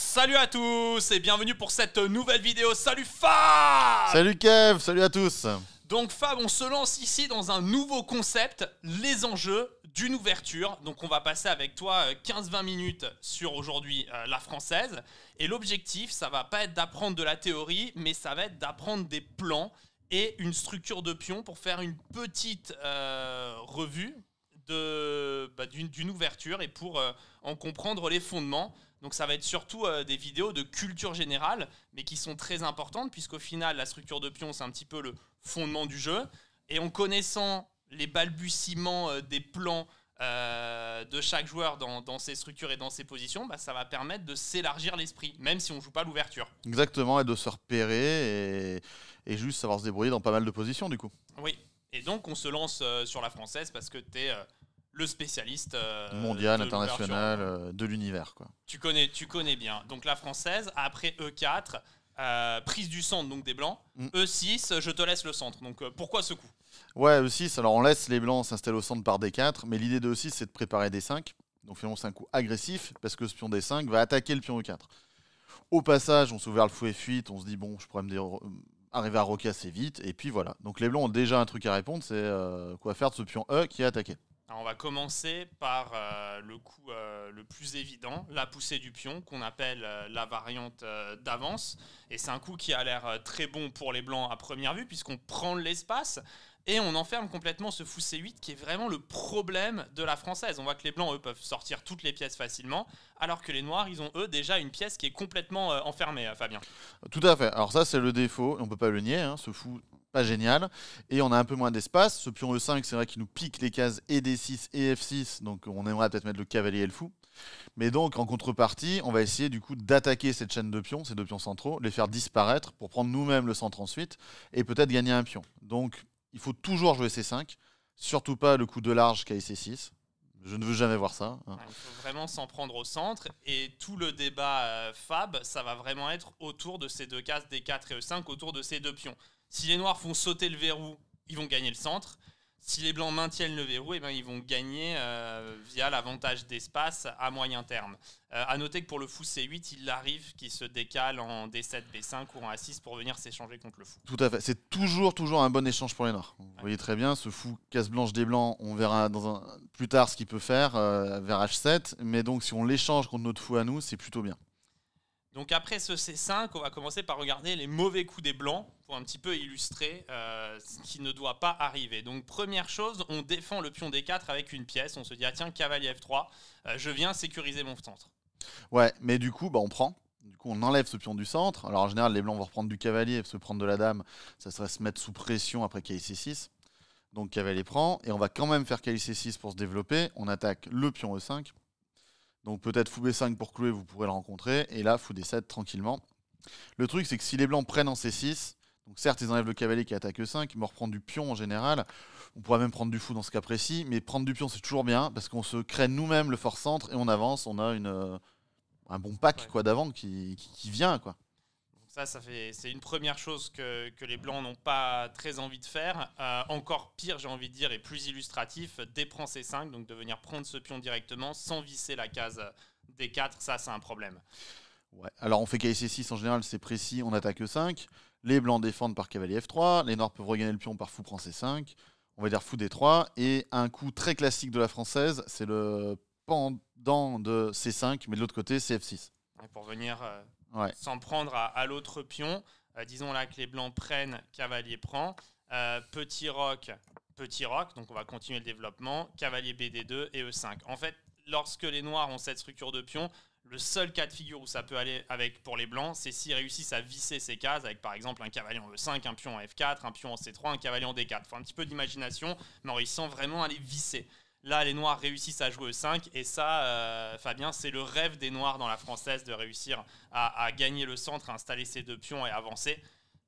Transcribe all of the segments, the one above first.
Salut à tous et bienvenue pour cette nouvelle vidéo. Salut Fab Salut Kev, salut à tous Donc Fab, on se lance ici dans un nouveau concept, les enjeux d'une ouverture. Donc on va passer avec toi 15-20 euh, minutes sur aujourd'hui euh, la française. Et l'objectif, ça va pas être d'apprendre de la théorie, mais ça va être d'apprendre des plans et une structure de pion pour faire une petite euh, revue bah, d'une ouverture et pour en comprendre les fondements. Donc ça va être surtout euh, des vidéos de culture générale, mais qui sont très importantes, puisqu'au final, la structure de pion, c'est un petit peu le fondement du jeu. Et en connaissant les balbutiements euh, des plans euh, de chaque joueur dans, ses structures et dans ses positions, bah, ça va permettre de s'élargir l'esprit, même si on ne joue pas l'ouverture. Exactement, et de se repérer et, et, juste savoir se débrouiller dans pas mal de positions, du coup. Oui, et donc on se lance sur la française parce que tu es le spécialiste euh, mondial, international euh, de l'univers. Quoi. Tu, connais, tu connais bien. Donc la française, après E4, euh, prise du centre donc des blancs, mm. E6, je te laisse le centre. Donc pourquoi ce coup Ouais, E6, alors on laisse les blancs s'installer au centre par D4, mais l'idée de E6, c'est de préparer D5. Donc finalement, c'est un coup agressif parce que ce pion D5 va attaquer le pion E4. Au passage, on s'ouvre le fouet fuite, on se dit, bon, je pourrais me dire arriver à roquer assez vite, et puis voilà. Donc les blancs ont déjà un truc à répondre, c'est quoi faire de ce pion E qui est attaqué on va commencer par euh, le coup euh, le plus évident, la poussée du pion, qu'on appelle euh, la variante d'avance. Et c'est un coup qui a l'air très bon pour les blancs à première vue, puisqu'on prend l'espace et on enferme complètement ce fou C8 qui est vraiment le problème de la française. On voit que les blancs, eux, peuvent sortir toutes les pièces facilement, alors que les noirs, ils ont, eux, déjà une pièce qui est complètement enfermée, Fabien. Tout à fait. Alors ça, c'est le défaut, on ne peut pas le nier, hein, ce fou pas génial. Et on a un peu moins d'espace. Ce pion E5, c'est vrai qu'il nous pique les cases ed 6 et F6. Donc on aimerait peut-être mettre le cavalier et le fou. Mais donc en contrepartie, on va essayer du coup d'attaquer cette chaîne de pions, ces deux pions centraux, les faire disparaître pour prendre nous-mêmes le centre ensuite et peut-être gagner un pion. Donc il faut toujours jouer C5, surtout pas le coup de large c 6 Je ne veux jamais voir ça. Hein. Il faut vraiment s'en prendre au centre. Et tout le débat euh, Fab, ça va vraiment être autour de ces deux cases, D4 et E5, autour de ces deux pions. Si les noirs font sauter le verrou, ils vont gagner le centre. Si les blancs maintiennent le verrou, eh ben, ils vont gagner euh, via l'avantage d'espace à moyen terme. A euh, à noter que pour le fou C8, il arrive qu'il se décale en D7, B5 ou en A6 pour venir s'échanger contre le fou. Tout à fait. C'est toujours, toujours un bon échange pour les Noirs. Vous voyez très bien, ce fou casse-blanche des Blancs, on verra plus tard ce qu'il peut faire euh, vers H7. Mais donc, si on l'échange contre notre fou à nous, c'est plutôt bien. Donc après ce C5, on va commencer par regarder les mauvais coups des blancs pour un petit peu illustrer euh, ce qui ne doit pas arriver. Donc première chose, on défend le pion D4 avec une pièce. On se dit, ah tiens, cavalier F3, euh, je viens sécuriser mon centre. Ouais, mais du coup, bah, on prend. Du coup, on enlève ce pion du centre. Alors en général, les blancs vont reprendre du cavalier se prendre de la dame. Ça serait se mettre sous pression après kic 6 Donc cavalier prend. Et on va quand même faire kic 6 pour se développer. On attaque le pion E5. Donc peut-être Fou B5 pour clouer, vous pourrez le rencontrer. Et là, Fou des 7 tranquillement. Le truc, c'est que si les blancs prennent en C6, donc certes, ils enlèvent le cavalier qui attaque E5, mais me reprend du pion en général. On pourrait même prendre du fou dans ce cas précis, mais prendre du pion, c'est toujours bien, parce qu'on se crée nous-mêmes le fort centre et on avance, on a euh, un bon pack quoi d'avant qui, qui, vient. quoi. Ça, fait, c'est une première chose que, les Blancs n'ont pas très envie de faire. Euh, encore pire, j'ai envie de dire, et plus illustratif, prend C5, donc de venir prendre ce pion directement sans visser la case D4, ça, c'est un problème. Ouais. Alors on fait KC6 en général, c'est précis, on attaque E5. Les Blancs défendent par cavalier F3, les Noirs peuvent regagner le pion par fou prend C5, on va dire fou D3, et un coup très classique de la française, c'est le pendant de C5, mais de l'autre côté, c'est F6. pour venir euh, Ouais. S'en prendre à, l'autre pion. Euh, disons là que les blancs prennent, cavalier prend. Euh, petit roc, petit roc, donc on va continuer le développement. Cavalier BD2 et E5. En fait, lorsque les noirs ont cette structure de pion, le seul cas de figure où ça peut aller avec pour les blancs, c'est s'ils réussissent à visser ces cases avec par exemple un cavalier en E5, un pion en F4, un pion en C3, un cavalier en D4. Faut un petit peu d'imagination, mais en réussissant vraiment aller les visser. Là, les Noirs réussissent à jouer e 5, et ça, euh, Fabien, c'est le rêve des Noirs dans la française de réussir à, gagner le centre, à installer ses deux pions et avancer.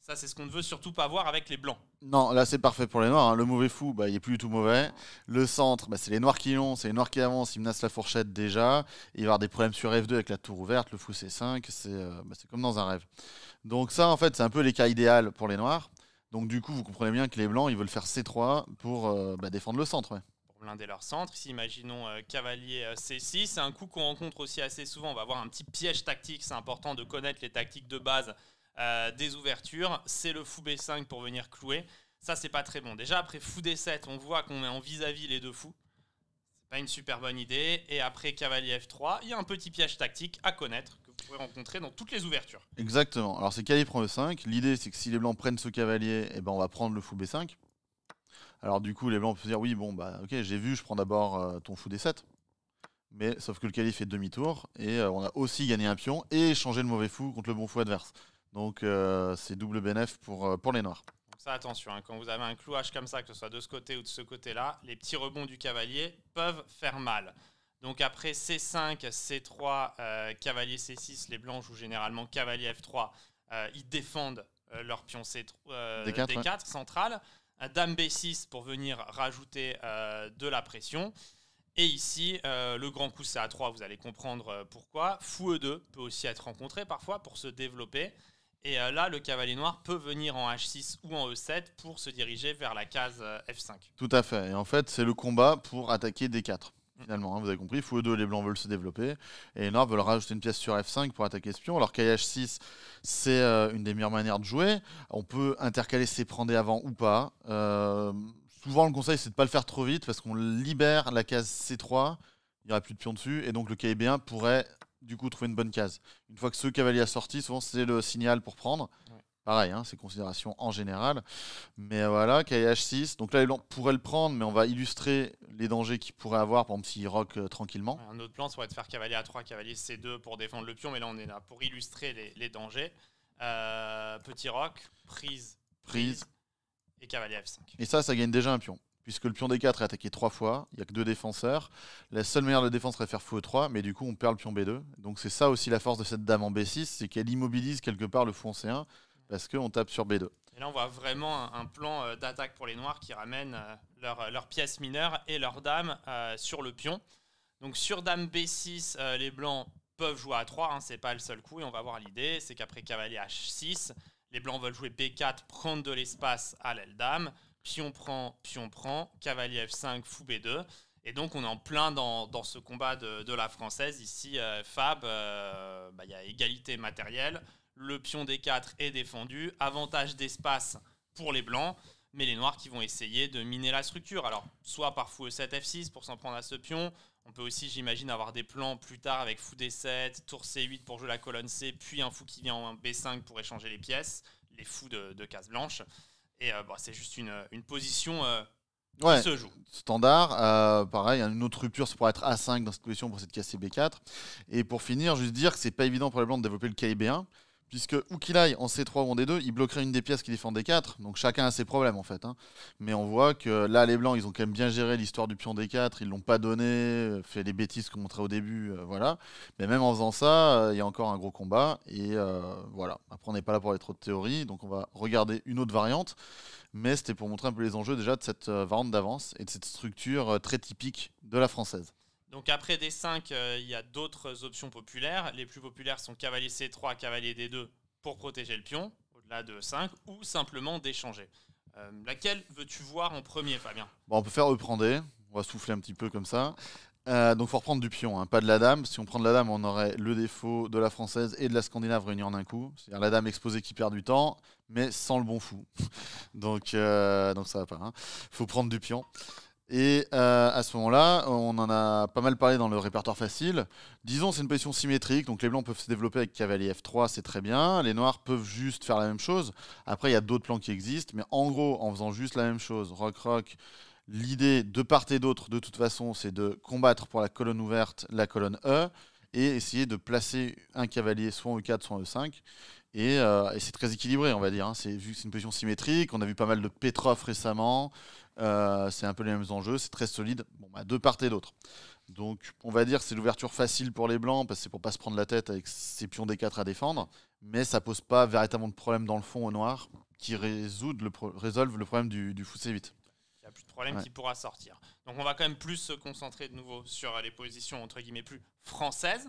Ça, c'est ce qu'on ne veut surtout pas voir avec les Blancs. Non, là, c'est parfait pour les Noirs. Hein. Le mauvais fou, bah, il est plus du tout mauvais. Le centre, bah, c'est les Noirs qui l'ont, c'est les Noirs qui avancent, ils menacent la fourchette déjà. Il va y avoir des problèmes sur F2 avec la tour ouverte, le fou c'est 5 euh, bah, c'est comme dans un rêve. Donc ça, en fait, c'est un peu les cas idéal pour les Noirs. Donc du coup, vous comprenez bien que les Blancs, ils veulent faire C3 pour euh, bah, défendre le centre. Ouais l'un des leurs centres Ici, imaginons euh, cavalier euh, C6. C'est un coup qu'on rencontre aussi assez souvent. On va avoir un petit piège tactique. C'est important de connaître les tactiques de base euh, des ouvertures. C'est le fou B5 pour venir clouer. Ça, c'est pas très bon. Déjà, après fou D7, on voit qu'on est en vis-à-vis les deux fous. C'est pas une super bonne idée. Et après cavalier F3, il y a un petit piège tactique à connaître que vous pouvez rencontrer dans toutes les ouvertures. Exactement. Alors, c'est cavalier prend le 5 L'idée, c'est que si les blancs prennent ce cavalier, et eh ben, on va prendre le fou B5 alors du coup, les Blancs peuvent se dire, oui, bon, bah ok, j'ai vu, je prends d'abord euh, ton fou des 7. Mais sauf que le calife est demi-tour, et euh, on a aussi gagné un pion, et changé le mauvais fou contre le bon fou adverse. Donc euh, c'est double bénéf pour, pour les Noirs. ça, attention, hein, quand vous avez un clouage comme ça, que ce soit de ce côté ou de ce côté-là, les petits rebonds du cavalier peuvent faire mal. Donc après C5, C3, cavalier C6, les blancs jouent généralement cavalier F3. ils défendent leur pion C3, 4 central. Dame B6 pour venir rajouter euh, de la pression. Et ici, euh, le grand coup c'est A3, vous allez comprendre euh, pourquoi. Fou E2 peut aussi être rencontré parfois pour se développer. Et là, le cavalier noir peut venir en H6 ou en E7 pour se diriger vers la case F5. Tout à fait. Et en fait, c'est le combat pour attaquer D4. Mm. finalement. Hein, vous avez compris, fou 2 les blancs veulent se développer. Et les noirs veulent rajouter une pièce sur F5 pour attaquer espion. Alors KH6, c'est euh, une des meilleures manières de jouer. On peut intercaler ses prendés avant ou pas. Euh, souvent, le conseil, c'est de ne pas le faire trop vite parce qu'on libère la case C3. Il n'y aura plus de pion dessus. Et donc, le kb 1 pourrait du coup trouver une bonne case. Une fois que ce cavalier a sorti, souvent, c'est le signal pour prendre pareil, hein, c'est considération en général. Mais voilà, KH6, donc là, on pourrait le prendre, mais on va illustrer les dangers qu'il pourrait avoir, par exemple, s'il rock euh, tranquillement. Un autre plan, ça pourrait être faire cavalier A3, cavalier C2 pour défendre le pion, mais là, on est là pour illustrer les, dangers. Euh, petit rock, prise, prise, et cavalier F5. Et ça, ça gagne déjà un pion. Puisque le pion D4 est attaqué trois fois, il n'y a que deux défenseurs. La seule manière de défense serait de faire fou E3, mais du coup on perd le pion B2. Donc c'est ça aussi la force de cette dame en B6, c'est qu'elle immobilise quelque part le fou en C1 parce qu'on tape sur B2. Et là, on voit vraiment un, plan euh, d'attaque pour les Noirs qui ramènent euh, euh, leur pièce mineure et leur Dame sur le pion. Donc sur dame B6, les Blancs peuvent jouer à 3, ce hein, c'est pas le seul coup, et on va voir l'idée, c'est qu'après cavalier H6, les Blancs veulent jouer B4, prendre de l'espace à l'aile dame, pion prend, pion prend, cavalier F5, fou B2. Et donc, on est en plein dans, ce combat de, la française. Ici, Fab, bah, il y a égalité matérielle le pion d 4 est défendu, avantage d'espace pour les blancs, mais les noirs qui vont essayer de miner la structure. Alors, soit par fou e7, f6 pour s'en prendre à ce pion, on peut aussi, j'imagine, avoir des plans plus tard avec fou d7, tour c8 pour jouer la colonne C, puis un fou qui vient en b5 pour échanger les pièces, les fous de, de case blanche. Et euh, bah, c'est juste une, position euh, qui se joue. Standard. Euh, pareil, une autre rupture, ça pourrait être A5 dans cette position pour cette casser b 4 Et pour finir, juste dire que c'est pas évident pour les blancs de développer le KIB1. Puisque où qu'il aille, en C3 ou en D2, il bloquerait une des pièces qui défend D4. Donc chacun a ses problèmes en fait. Hein. Mais on voit que là, les Blancs, ils ont quand même bien géré l'histoire du pion D4. Ils l'ont pas donné, euh, fait les bêtises qu'on montrait au début. Euh, voilà. Mais même en faisant ça, euh, il y a encore un gros combat. Et voilà. Après, on n'est pas là pour les trop de théorie, Donc on va regarder une autre variante. Mais c'était pour montrer un peu les enjeux déjà de cette variante d'avance et de cette structure très typique de la française. Donc après D5, euh, il y a d'autres options populaires. Les plus populaires sont cavalier C3, cavalier D2 pour protéger le pion, au-delà de 5, ou simplement d'échanger. Euh, laquelle veux-tu voir en premier, Fabien bon, On peut faire E prend on va souffler un petit peu comme ça. Euh, donc faut reprendre du pion, hein, pas de la dame. Si on prend de la dame, on aurait le défaut de la française et de la scandinave réunis en un coup. C'est-à-dire la dame exposée qui perd du temps, mais sans le bon fou. donc, euh, donc ça va pas. Hein. faut prendre du pion. Et euh, à ce moment-là, on en a pas mal parlé dans le répertoire facile. Disons, c'est une position symétrique, donc les blancs peuvent se développer avec cavalier F3, c'est très bien. Les noirs peuvent juste faire la même chose. Après, il y a d'autres plans qui existent, mais en gros, en faisant juste la même chose, rock rock, l'idée de part et d'autre, de toute façon, c'est de combattre pour la colonne ouverte la colonne E et essayer de placer un cavalier soit en E4, soit en E5. Euh, et, c'est très équilibré, on va dire. Hein. C'est, une position symétrique, on a vu pas mal de Petrov récemment. Euh, c'est un peu les mêmes enjeux, c'est très solide, bon, bah, de part et d'autre. Donc on va dire c'est l'ouverture facile pour les blancs, parce que c'est pour pas se prendre la tête avec ses pions D4 à défendre, mais ça pose pas véritablement de problème dans le fond au noir qui résolvent le, résolve le problème du, du fou c Il n'y a plus de problème qui pourra sortir. Donc on va quand même plus se concentrer de nouveau sur euh, les positions entre guillemets plus françaises.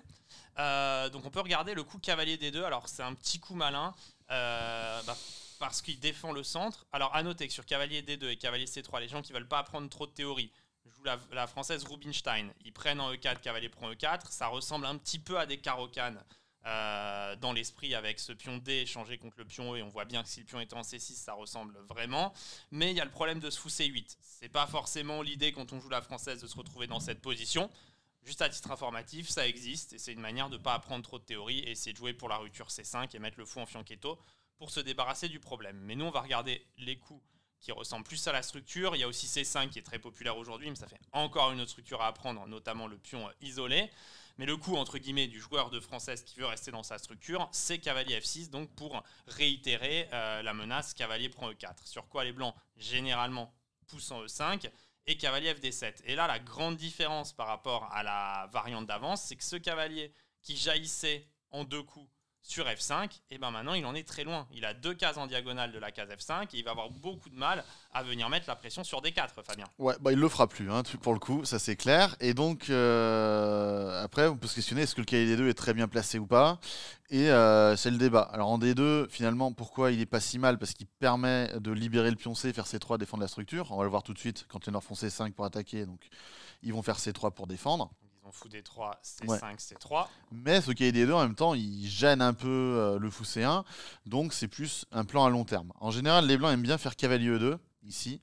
Euh, donc on peut regarder le coup cavalier des deux. Alors c'est un petit coup malin. Euh, bah, parce qu'il défend le centre. Alors, à noter que sur cavalier D2 et cavalier C3, les gens qui veulent pas apprendre trop de théorie jouent la, française Rubinstein. Ils prennent en E4, cavalier prend E4. Ça ressemble un petit peu à des carocanes euh, dans l'esprit avec ce pion D échangé contre le pion E. Et on voit bien que si le pion était en C6, ça ressemble vraiment. Mais il y a le problème de ce fou C8. C'est pas forcément l'idée quand on joue la française de se retrouver dans cette position. Juste à titre informatif, ça existe et c'est une manière de ne pas apprendre trop de théorie et c'est de jouer pour la rupture C5 et mettre le fou en fianchetto pour se débarrasser du problème. Mais nous, on va regarder les coups qui ressemblent plus à la structure. Il y a aussi C5 qui est très populaire aujourd'hui, mais ça fait encore une autre structure à apprendre, notamment le pion euh, isolé. Mais le coup, entre guillemets, du joueur de française qui veut rester dans sa structure, c'est cavalier F6, donc pour réitérer euh, la menace cavalier prend E4. Sur quoi les blancs, généralement, poussent en E5 et cavalier FD7. Et là, la grande différence par rapport à la variante d'avance, c'est que ce cavalier qui jaillissait en deux coups sur F5, et eh ben maintenant il en est très loin. Il a deux cases en diagonale de la case F5 et il va avoir beaucoup de mal à venir mettre la pression sur D4, Fabien. Ouais, bah il le fera plus, hein, pour le coup, ça c'est clair. Et donc euh, après, on peut se questionner est-ce que le cahier D2 est très bien placé ou pas Et euh, c'est le débat. Alors en D2, finalement, pourquoi il est pas si mal Parce qu'il permet de libérer le pion C, faire C3, défendre la structure. On va le voir tout de suite quand les Noirs font C5 pour attaquer, donc ils vont faire C3 pour défendre on fout des 3, c'est 5, c'est 3. Mais ce des 2 en même temps, il gêne un peu euh, le fou C1, donc c'est plus un plan à long terme. En général, les Blancs aiment bien faire cavalier E2, ici,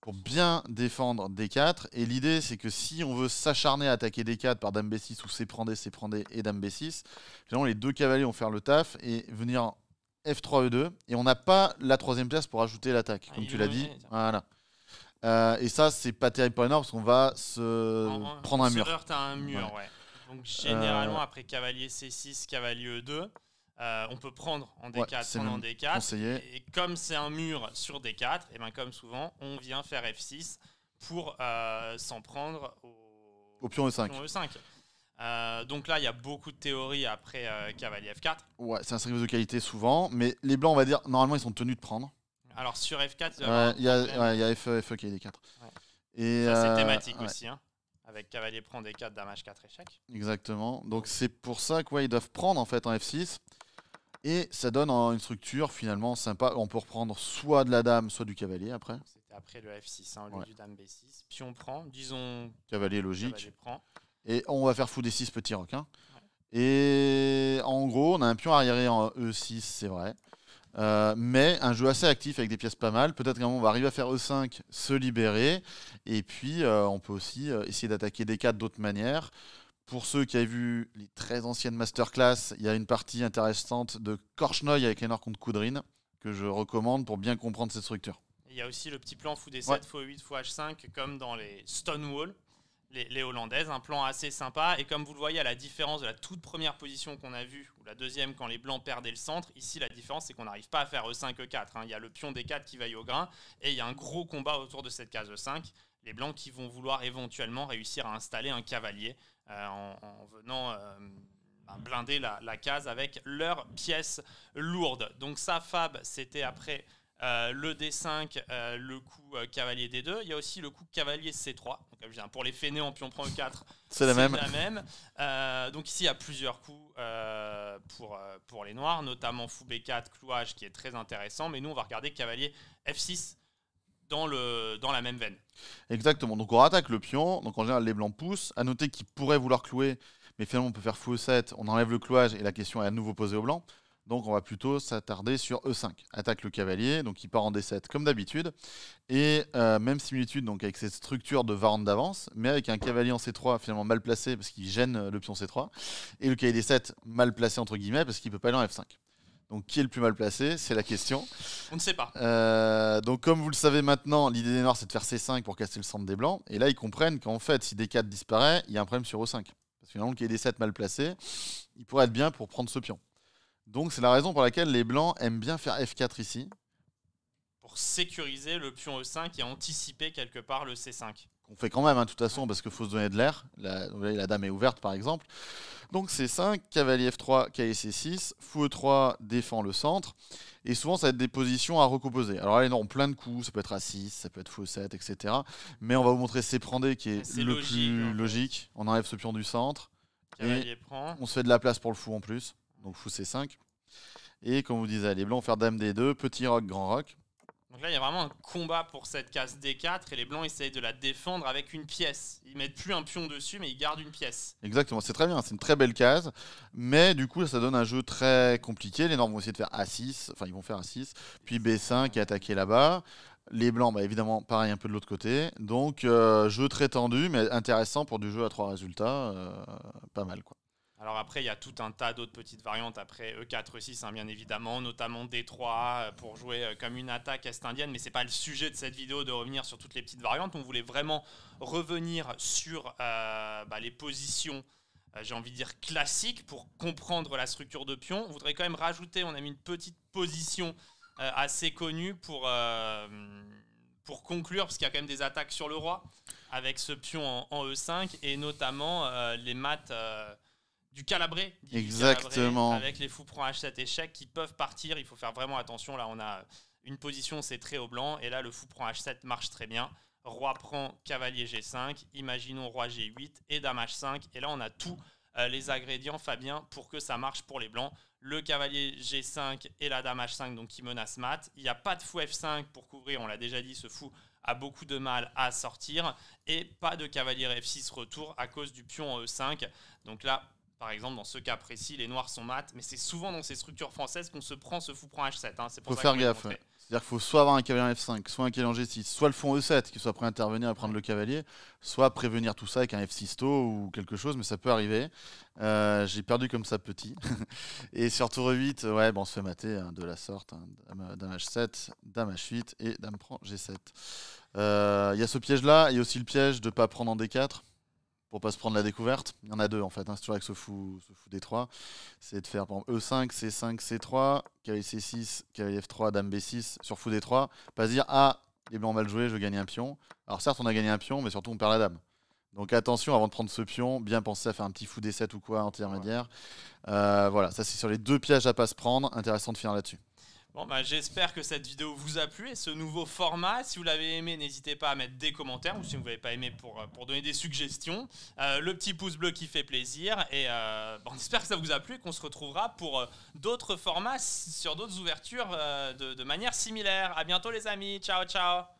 pour bien défendre D4. Et l'idée, c'est que si on veut s'acharner à attaquer D4 par Dame B6 ou C prend D, C prend et Dame B6, finalement, les deux cavaliers vont faire le taf et venir F3, E2. Et on n'a pas la troisième place pour ajouter l'attaque, ah, comme tu l'as dit. Voilà. Euh, et ça, c'est pas terrible pour les parce qu'on va se prendre un mur. heurte à un mur, ouais. Donc généralement, euh, après cavalier C6, cavalier E2, euh, on peut prendre en D4, en D4. Et, comme c'est un mur sur D4, et ben comme souvent, on vient faire F6 pour s'en prendre au, pion E5. E5. donc là, il y a beaucoup de théories après cavalier F4. Ouais, c'est un service de qualité souvent, mais les blancs, on va dire, normalement, ils sont tenus de prendre. Alors sur F4, il ouais, y, y, a FE, FE qui est D4. ça, c'est euh, thématique aussi, hein, avec cavalier prend D4, damage 4 échec. Exactement. Donc c'est pour ça qu'ils doivent prendre en fait en F6. Et ça donne une structure finalement sympa. On peut reprendre soit de la dame, soit du cavalier après. C'était après le F6, hein, lieu du dame B6. Pion prend, disons. Cavalier logique. Et on va faire fou D6 petits requin. Et en gros, on a un pion arriéré en E6, c'est vrai. Euh, mais un jeu assez actif avec des pièces pas mal. Peut-être qu'à moment on va arriver à faire E5, se libérer. Et puis euh, on peut aussi euh, essayer d'attaquer D4 d'autres manières. Pour ceux qui avaient vu les très anciennes masterclass, il y a une partie intéressante de Korchnoi avec Henner contre Koudrine que je recommande pour bien comprendre cette structure. Il y a aussi le petit plan fou des 7 x8, H5 comme dans les Stonewall les, Hollandaises. Un plan assez sympa. Et comme vous le voyez, à la différence de la toute première position qu'on a vue, ou la deuxième quand les Blancs perdaient le centre, ici la différence c'est qu'on n'arrive pas à faire E5, E4. Hein. Il y a le pion des 4 qui vaille au grain, et il y a un gros combat autour de cette case E5. Les Blancs qui vont vouloir éventuellement réussir à installer un cavalier euh, en, venant... Euh, bah, blinder la, la, case avec leurs pièces lourdes. Donc ça, Fab, c'était après euh, le D5, euh, le coup euh, cavalier D2. Il y a aussi le coup cavalier C3. Donc, pour les fainéants, en on prend le 4. C'est la même. donc ici, il y a plusieurs coups pour, pour les noirs, notamment fou B4, clouage, qui est très intéressant. Mais nous, on va regarder cavalier F6 dans, le, dans la même veine. Exactement. Donc on attaque le pion. Donc en général, les blancs poussent. À noter qu'ils pourraient vouloir clouer, mais finalement, on peut faire fou 7 e on enlève le clouage et la question est à nouveau posée aux blancs. Donc on va plutôt s'attarder sur E5. Attaque le cavalier, donc il part en D7 comme d'habitude. Et euh, même similitude donc avec cette structure de varande d'avance, mais avec un cavalier en C3 finalement mal placé parce qu'il gêne le pion C3, et le cavalier D7 mal placé entre guillemets parce qu'il ne peut pas aller en F5. Donc qui est le plus mal placé C'est la question. On ne sait pas. Euh, donc comme vous le savez maintenant, l'idée des Noirs c'est de faire C5 pour casser le centre des Blancs. Et là ils comprennent qu'en fait si D4 disparaît, il y a un problème sur E5. Parce que finalement le cavalier D7 mal placé, il pourrait être bien pour prendre ce pion. Donc c'est la raison pour laquelle les blancs aiment bien faire F4 ici. Pour sécuriser le pion E5 et anticiper quelque part le C5. Qu'on fait quand même, hein, de toute façon, parce qu'il faut se donner de l'air. La, la, dame est ouverte, par exemple. Donc C5, cavalier F3, c 6 fou E3 défend le centre. Et souvent, ça va être des positions à recomposer. Alors là, ont plein de coups. Ça peut être A6, ça peut être fou 7 e etc. Mais on va vous montrer C prend qui est, le plus logique. On enlève ce pion du centre. Et on se fait de la place pour le fou en plus donc fou C5. Et comme vous disiez, les blancs vont faire dame D2, petit roc, grand roc. Donc là, il y a vraiment un combat pour cette case D4 et les blancs essayent de la défendre avec une pièce. Ils mettent plus un pion dessus, mais ils gardent une pièce. Exactement, c'est très bien, c'est une très belle case. Mais du coup, ça donne un jeu très compliqué. Les normes vont essayer de faire A6, enfin, ils vont faire A6, puis B5 est attaquer là-bas. Les blancs, bah, évidemment, pareil, un peu de l'autre côté. Donc, euh, jeu très tendu, mais intéressant pour du jeu à trois résultats. Euh, pas mal, quoi. Alors après, il y a tout un tas d'autres petites variantes après E4, E6, hein, bien évidemment, notamment D3 euh, pour jouer euh, comme une attaque est-indienne, mais c'est pas le sujet de cette vidéo de revenir sur toutes les petites variantes. On voulait vraiment revenir sur euh, bah, les positions, j'ai envie de dire classiques, pour comprendre la structure de pion. On voudrait quand même rajouter, on a mis une petite position assez connue pour pour conclure, parce qu'il y a quand même des attaques sur le roi avec ce pion en, E5 e et notamment les maths du calabré. Exactement. avec les fous prend H7 échec qui peuvent partir. Il faut faire vraiment attention. Là, on a une position, c'est très haut blanc. Et là, le fou prend H7 marche très bien. Roi prend cavalier G5. Imaginons roi G8 et dame H5. Et là, on a tous euh, les ingrédients, Fabien, pour que ça marche pour les blancs. Le cavalier G5 et la dame H5, donc qui menace mat. Il n'y a pas de fou F5 pour couvrir. On l'a déjà dit, ce fou a beaucoup de mal à sortir. Et pas de cavalier F6 retour à cause du pion E5. Euh, donc là, par exemple, dans ce cas précis, les noirs sont maths mais c'est souvent dans ces structures françaises qu'on se prend ce fou prend H7. Hein. C'est pour faut faire gaffe. Hein. C'est-à-dire qu'il faut soit avoir un cavalier en F5, soit un cavalier en G6, soit le fond E7 qui soit prêt à intervenir et prendre le cavalier, soit prévenir tout ça avec un F6 tôt ou quelque chose, mais ça peut arriver. Euh, j'ai perdu comme ça petit. et sur tour e 8, ouais, bon, on se fait mater hein, de la sorte. Hein. Dame, H7, dame H8 et dame prend G7. Euh, il y a ce piège-là, il y a aussi le piège de ne pas prendre en D4 pour pas se prendre la découverte. Il y en a deux en fait, hein, c'est toujours avec ce fou, ce fou C'est de faire par E5, C5, C3, cavalier 6 cavalier F3, dame B6 sur fou D3. Pas se dire ah, les blancs mal joué, je gagne un pion. Alors certes, on a gagné un pion, mais surtout on perd la dame. Donc attention avant de prendre ce pion, bien penser à faire un petit fou D7 ou quoi intermédiaire. Euh, voilà, ça c'est sur les deux pièges à pas se prendre. Intéressant de finir là-dessus. Bon, bah, j'espère que cette vidéo vous a plu et ce nouveau format. Si vous l'avez aimé, n'hésitez pas à mettre des commentaires ou si vous n'avez pas aimé pour, euh, donner des suggestions. Euh, le petit pouce bleu qui fait plaisir. Et euh, on que ça vous a plu et qu'on se retrouvera pour d'autres formats sur d'autres ouvertures de, manière similaire. A bientôt, les amis. Ciao, ciao.